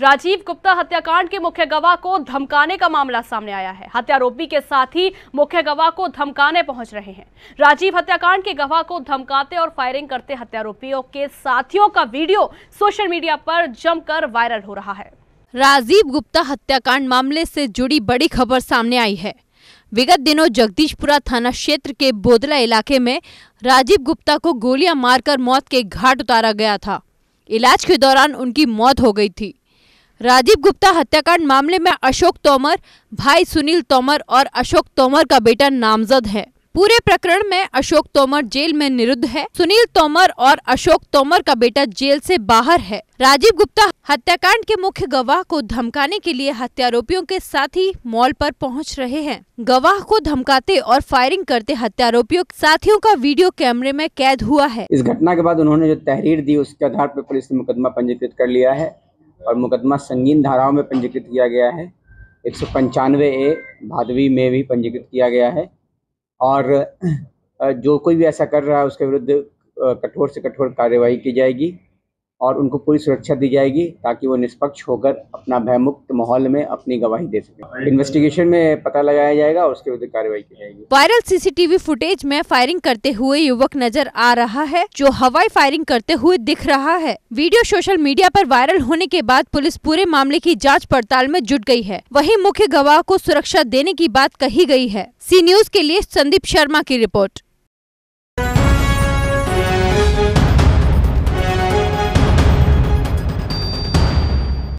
राजीव गुप्ता हत्याकांड के मुख्य गवाह को धमकाने का मामला सामने आया है हत्यारोपी के साथ ही मुख्य गवाह को धमकाने पहुंच रहे हैं राजीव हत्याकांड के गवाह को धमकाते और फायरिंग करते हत्यारोपियों के साथियों का वीडियो सोशल मीडिया पर जमकर वायरल हो रहा है राजीव गुप्ता हत्याकांड मामले से जुड़ी बड़ी खबर सामने आई है विगत दिनों जगदीशपुरा थाना क्षेत्र के बोदला इलाके में राजीव गुप्ता को गोलियां मारकर मौत के घाट उतारा गया था इलाज के दौरान उनकी मौत हो गई थी राजीव गुप्ता हत्याकांड मामले में अशोक तोमर भाई सुनील तोमर और अशोक तोमर का बेटा नामजद है पूरे प्रकरण में अशोक तोमर जेल में निरुद्ध है सुनील तोमर और अशोक तोमर का बेटा जेल से बाहर है राजीव गुप्ता हत्याकांड के मुख्य गवाह को धमकाने के लिए हत्यारोपियों के साथ ही मॉल पर पहुंच रहे हैं गवाह को धमकाते और फायरिंग करते हत्यारोपियों साथियों का वीडियो कैमरे में कैद हुआ है इस घटना के बाद उन्होंने जो तहरीर दी उसके आधार आरोप पुलिस ने मुकदमा पंजीकृत कर लिया है और मुकदमा संगीन धाराओं में पंजीकृत किया गया है एक सौ पंचानवे ए भादवी में भी पंजीकृत किया गया है और जो कोई भी ऐसा कर रहा है उसके विरुद्ध कठोर से कठोर कार्रवाई की जाएगी और उनको पूरी सुरक्षा दी जाएगी ताकि वो निष्पक्ष होकर अपना भयमुक्त माहौल में अपनी गवाही दे सके इन्वेस्टिगेशन में पता लगाया जाएगा और उसके विरुद्ध कार्रवाई की जाएगी वायरल सीसीटीवी फुटेज में फायरिंग करते हुए युवक नजर आ रहा है जो हवाई फायरिंग करते हुए दिख रहा है वीडियो सोशल मीडिया आरोप वायरल होने के बाद पुलिस पूरे मामले की जाँच पड़ताल में जुट गयी है वही मुख्य गवाह को सुरक्षा देने की बात कही गयी है सी न्यूज के लिए संदीप शर्मा की रिपोर्ट